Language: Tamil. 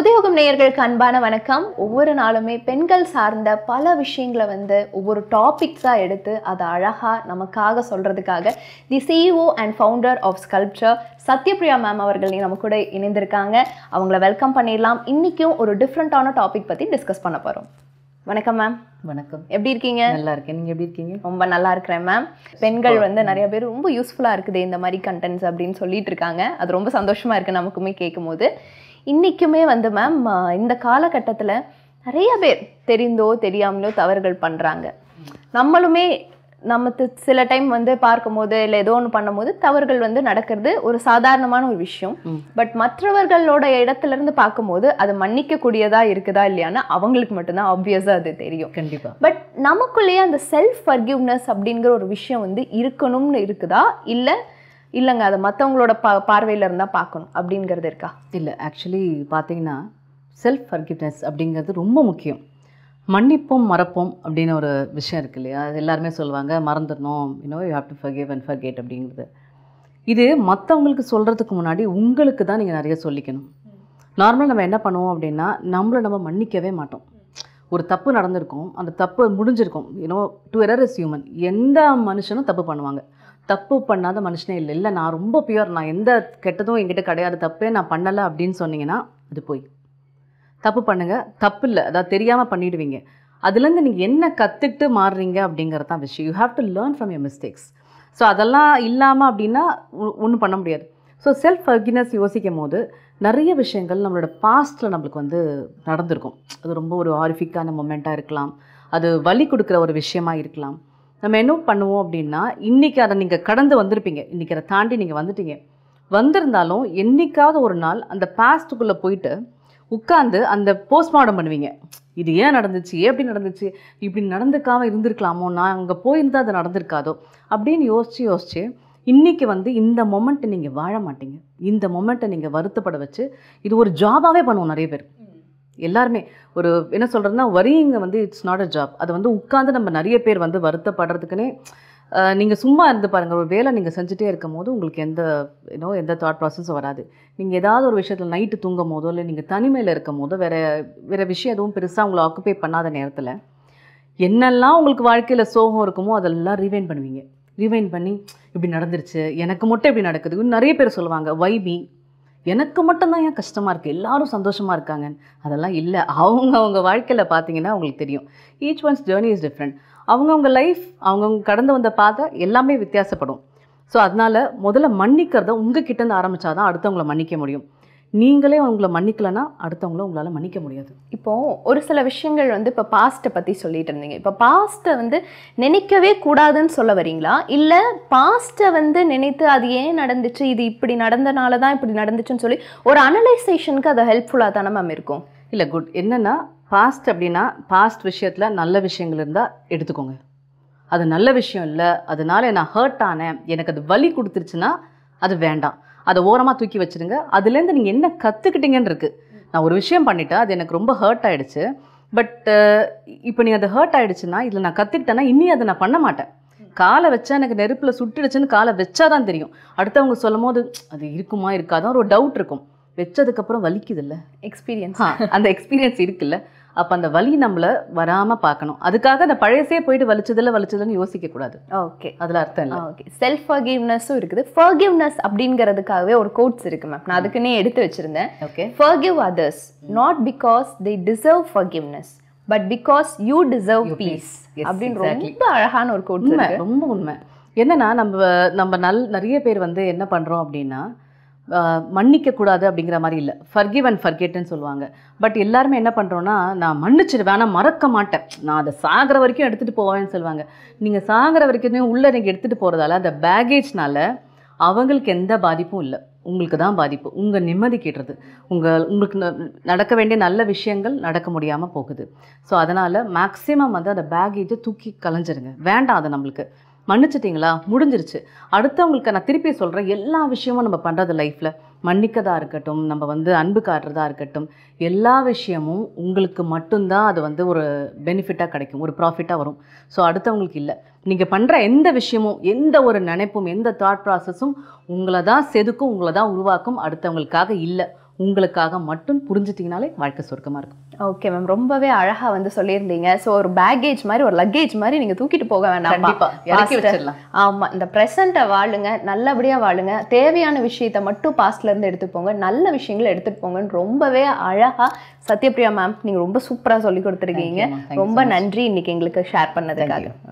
உதயோகம் நேயர்களுக்கு அன்பான வணக்கம் ஒவ்வொரு நாளுமே பெண்கள் சார்ந்த பல விஷயங்களை வந்து ஒவ்வொரு டாபிக்ஸாக எடுத்து அதை அழகாக நமக்காக சொல்கிறதுக்காக the CEO and founder of sculpture Sathyapriya ma'am அவர்களையும் நம்ம கூட இணைந்திருக்காங்க அவங்கள வெல்கம் பண்ணிடலாம் இன்றைக்கும் ஒரு டிஃப்ரெண்ட்டான டாபிக் பற்றி டிஸ்கஸ் பண்ண போகிறோம் வணக்கம் மேம் வணக்கம் எப்படி இருக்கீங்க நல்லா இருக்கேன் நீங்கள் எப்படி இருக்கீங்க ரொம்ப நல்லா இருக்கிறேன் மேம் பெண்கள் வந்து நிறைய பேர் ரொம்ப யூஸ்ஃபுல்லாக இருக்குது இந்த மாதிரி கண்டென்ட்ஸ் அப்படின்னு சொல்லிட்டு இருக்காங்க அது ரொம்ப சந்தோஷமாக இருக்குது நமக்குமே கேட்கும் போது இன்றைக்குமே வந்து மேம் இந்த காலகட்டத்தில் நிறைய பேர் தெரிந்தோ தெரியாமலோ தவறுகள் பண்ணுறாங்க நம்மளுமே நம்ம சில டைம் வந்து பார்க்கும்போது இல்லை ஏதோ ஒன்று பண்ணும்போது தவறுகள் வந்து நடக்கிறது ஒரு சாதாரணமான ஒரு விஷயம் பட் மற்றவர்களோட இடத்துல இருந்து பார்க்கும்போது அது மன்னிக்கக்கூடியதாக இருக்குதா இல்லையான்னு அவங்களுக்கு மட்டும்தான் ஆப்வியஸாக அது தெரியும் கண்டிப்பாக பட் நமக்குள்ளேயே அந்த செல்ஃப் ஃபர்கிவ்னஸ் அப்படிங்கிற ஒரு விஷயம் வந்து இருக்கணும்னு இருக்குதா இல்லை இல்லைங்க அதை மற்றவங்களோட ப பார்வையில் இருந்தால் பார்க்கணும் அப்படிங்கிறது இருக்கா இல்லை ஆக்சுவலி பார்த்தீங்கன்னா செல்ஃப் ஃபர்கிவ்னஸ் அப்படிங்கிறது ரொம்ப முக்கியம் மன்னிப்போம் மறப்போம் அப்படின்னு ஒரு விஷயம் இருக்கு இல்லையா அது எல்லாருமே சொல்லுவாங்க மறந்துடணும் இன்னோ you have to forgive and forget அப்படிங்கிறது இது மற்றவங்களுக்கு சொல்கிறதுக்கு முன்னாடி உங்களுக்கு தான் நீங்கள் நிறைய சொல்லிக்கணும் நார்மலாக நம்ம என்ன பண்ணுவோம் அப்படின்னா நம்மளை நம்ம மன்னிக்கவே மாட்டோம் ஒரு தப்பு நடந்திருக்கும் அந்த தப்பு முடிஞ்சிருக்கும் you know to err is human எந்த மனுஷனும் தப்பு பண்ணுவாங்க தப்பு பண்ணாத மனுஷனே இல்லை இல்லை நான் ரொம்ப பியூர் நான் எந்த கெட்டதும் என்கிட்ட கிடையாது தப்பே நான் பண்ணலை அப்படின்னு சொன்னீங்கன்னா அது போய் தப்பு பண்ணுங்கள் தப்பு இல்லை அதாவது தெரியாமல் பண்ணிடுவீங்க அதுலேருந்து நீங்கள் என்ன கற்றுக்கிட்டு மாறுறீங்க அப்படிங்கிறது தான் விஷயம் you have to learn from your mistakes so அதெல்லாம் இல்லாமல் அப்படின்னா ஒன்றும் பண்ண முடியாது ஸோ செல்ஃப் ஃபர்கினஸ் யோசிக்கும் போது நிறைய விஷயங்கள் நம்மளோட பாஸ்ட்டில் நம்மளுக்கு வந்து நடந்திருக்கும் அது ரொம்ப ஒரு ஆரிஃபிக்கான மொமெண்ட்டாக இருக்கலாம் அது வலி கொடுக்குற ஒரு விஷயமா இருக்கலாம் நம்ம என்ன பண்ணுவோம் அப்படின்னா இன்றைக்கி அதை நீங்கள் கடந்து வந்திருப்பீங்க இன்றைக்கி அதை தாண்டி நீங்கள் வந்துட்டீங்க வந்திருந்தாலும் என்றைக்காவது ஒரு நாள் அந்த பாஸ்ட்டுக்குள்ளே போயிட்டு உட்காந்து அந்த போஸ்ட்மார்டம் பண்ணுவீங்க இது ஏன் நடந்துச்சு எப்படி நடந்துச்சு இப்படி நடந்துக்காமல் இருந்திருக்கலாமோ நான் அங்கே போயிருந்தால் அது நடந்திருக்காதோ அப்படின்னு யோசித்து யோசித்து இன்றைக்கி வந்து இந்த மொமெண்ட்டை நீங்கள் வாழ மாட்டீங்க இந்த மொமெண்ட்டை நீங்கள் வருத்தப்பட வச்சு இது ஒரு ஜாபாகவே பண்ணுவோம் நிறைய பேர் எல்லாருமே ஒரு என்ன சொல்கிறதுனா வரியிங்க வந்து இட்ஸ் நாட் அ ஜாப் அது வந்து உட்காந்து நம்ம நிறைய பேர் வந்து வருத்தப்படுறதுக்குன்னே நீங்கள் சும்மா இருந்து பாருங்கள் ஒரு வேலை நீங்கள் செஞ்சுட்டே இருக்கும் போது உங்களுக்கு எந்த ஏன்னோ எந்த தாட் ப்ராசஸும் வராது நீங்கள் ஏதாவது ஒரு விஷயத்தில் நைட்டு தூங்கும் போதோ இல்லை நீங்கள் தனிமையில் இருக்கும் போதோ வேறு வேறு விஷயம் எதுவும் பெருசாக உங்களை ஆக்குப்பை பண்ணாத நேரத்தில் என்னெல்லாம் உங்களுக்கு வாழ்க்கையில் சோகம் இருக்குமோ அதெல்லாம் ரீவைன் பண்ணுவீங்க ரிவைன் பண்ணி இப்படி நடந்துருச்சு எனக்கு மட்டும் இப்படி நடக்குது நிறைய பேர் சொல்லுவாங்க வைபி எனக்கு மட்டும்தான் ஏன் கஷ்டமாக இருக்குது எல்லாரும் சந்தோஷமாக இருக்காங்க அதெல்லாம் இல்லை அவங்க அவங்க வாழ்க்கையில் பார்த்தீங்கன்னா அவங்களுக்கு தெரியும் each one's journey is different அவங்கவுங்க லைஃப் அவங்கவுங்க கடந்து வந்த பாதை எல்லாமே வித்தியாசப்படும் ஸோ அதனால் முதல்ல மன்னிக்கிறத உங்கள் கிட்டேருந்து ஆரம்பித்தா அடுத்தவங்களை மன்னிக்க முடியும் நீங்களே அவங்கள மன்னிக்கலைன்னா அடுத்தவங்கள உங்களால் மன்னிக்க முடியாது இப்போது ஒரு சில விஷயங்கள் வந்து இப்போ பாஸ்ட்டை பற்றி சொல்லிட்டு இருந்தீங்க இப்போ பாஸ்ட்டை வந்து நினைக்கவே கூடாதுன்னு சொல்ல வரீங்களா இல்லை பாஸ்ட்டை வந்து நினைத்து அது ஏன் நடந்துச்சு இது இப்படி நடந்தனால தான் இப்படி நடந்துச்சுன்னு சொல்லி ஒரு அனலைசேஷனுக்கு அது ஹெல்ப்ஃபுல்லாக தானே மேம் இருக்கும் இல்லை குட் என்னென்னா பாஸ்ட் அப்படின்னா பாஸ்ட் விஷயத்தில் நல்ல விஷயங்கள் இருந்தால் எடுத்துக்கோங்க அது நல்ல விஷயம் இல்லை அதனால நான் ஹர்ட் ஆனேன் எனக்கு அது வலி கொடுத்துருச்சுன்னா அது வேண்டாம் அதை ஓரமாக தூக்கி வச்சுருங்க அதுலேருந்து நீங்கள் என்ன கற்றுக்கிட்டீங்கன்னு இருக்குது நான் ஒரு விஷயம் பண்ணிட்டேன் அது எனக்கு ரொம்ப ஹர்ட் ஆகிடுச்சு பட் இப்போ நீ அது ஹர்ட் ஆகிடுச்சுன்னா இதில் நான் கற்றுக்கிட்டேன்னா இனி அதை நான் பண்ண மாட்டேன் காலை வச்சா எனக்கு நெருப்பில் சுட்டுடுச்சுன்னு காலை வச்சா தான் தெரியும் அடுத்தவங்க சொல்லும் போது அது இருக்குமா இருக்காதான் ஒரு டவுட் இருக்கும் வச்சதுக்கப்புறம் வலிக்குது இல்லை எக்ஸ்பீரியன்ஸ் அந்த எக்ஸ்பீரியன்ஸ் இருக்குல்ல அப்போ அந்த வலி நம்மளை வராமல் பார்க்கணும் அதுக்காக அந்த பழசே போயிட்டு வலிச்சதில் வலிச்சதுன்னு யோசிக்கக்கூடாது ஓகே அதில் அர்த்தம் இல்லை ஓகே செல்ஃப் ஃபர்கிவ்னஸும் இருக்குது ஃபர்கிவ்னஸ் அப்படிங்கிறதுக்காகவே ஒரு கோட்ஸ் இருக்கு மேம் நான் அதுக்குன்னே எடுத்து வச்சிருந்தேன் okay forgive others not because they deserve forgiveness but because you deserve peace அப்படின்னு ரொம்ப அழகான ஒரு கோட் ரொம்ப உண்மை என்னன்னா நம்ம நம்ம நல் நிறைய பேர் வந்து என்ன பண்ணுறோம் அப்படின்னா மன்னிக்கக்கூடாது அப்படிங்கிற மாதிரி இல்லை ஃபர்கிவ் அண்ட் ஃபர்கெட்டுன்னு சொல்லுவாங்க பட் எல்லாருமே என்ன பண்ணுறோன்னா நான் மன்னிச்சிடுவேன் ஆனால் மறக்க மாட்டேன் நான் அதை சாகிற வரைக்கும் எடுத்துகிட்டு போவேன்னு சொல்லுவாங்க நீங்கள் சாகிற வரைக்குமே உள்ளே நீங்கள் எடுத்துகிட்டு போகிறதால அந்த பேகேஜ்னால அவங்களுக்கு எந்த பாதிப்பும் இல்லை உங்களுக்கு தான் பாதிப்பு உங்கள் நிம்மதி கேட்டுறது உங்கள் உங்களுக்கு நடக்க வேண்டிய நல்ல விஷயங்கள் நடக்க முடியாமல் போகுது ஸோ அதனால் மேக்ஸிமம் வந்து அந்த பேகேஜை தூக்கி கலைஞ்சிருங்க வேண்டாம் அதை நம்மளுக்கு மன்னிச்சிட்டிங்களா முடிஞ்சிருச்சு அடுத்தவங்களுக்கு நான் திருப்பி சொல்கிறேன் எல்லா விஷயமும் நம்ம பண்ணுறது லைஃப்பில் மன்னிக்கதாக இருக்கட்டும் நம்ம வந்து அன்பு காட்டுறதா இருக்கட்டும் எல்லா விஷயமும் உங்களுக்கு மட்டும்தான் அது வந்து ஒரு பெனிஃபிட்டாக கிடைக்கும் ஒரு ப்ராஃபிட்டாக வரும் ஸோ அடுத்தவங்களுக்கு இல்லை நீங்கள் பண்ணுற எந்த விஷயமும் எந்த ஒரு நினைப்பும் எந்த தாட் ப்ராசஸும் உங்களை தான் செதுக்கும் உங்களை தான் உருவாக்கும் அடுத்தவங்களுக்காக இல்லை உங்களுக்காக மட்டும் புரிஞ்சிட்டிங்கனாலே வாழ்க்கை சொர்க்கமாக இருக்கும் ஓகே மேம் ரொம்பவே அழகா வந்து சொல்லியிருந்தீங்க ஸோ ஒரு பேக்கேஜ் மாதிரி ஒரு லக்கேஜ் மாதிரி நீங்க தூக்கிட்டு போக வேணாம் ஆமா இந்த ப்ரெசண்ட்டை வாழுங்க நல்லபடியா வாழுங்க தேவையான விஷயத்த மட்டும் பாஸ்ட்ல இருந்து எடுத்துட்டு போங்க நல்ல விஷயங்களை எடுத்துட்டு போங்கன்னு ரொம்பவே அழகா சத்யபிரியா மேம் நீங்க ரொம்ப சூப்பரா சொல்லி கொடுத்துருக்கீங்க ரொம்ப நன்றி இன்னைக்கு எங்களுக்கு ஷேர் பண்ணதுக்காக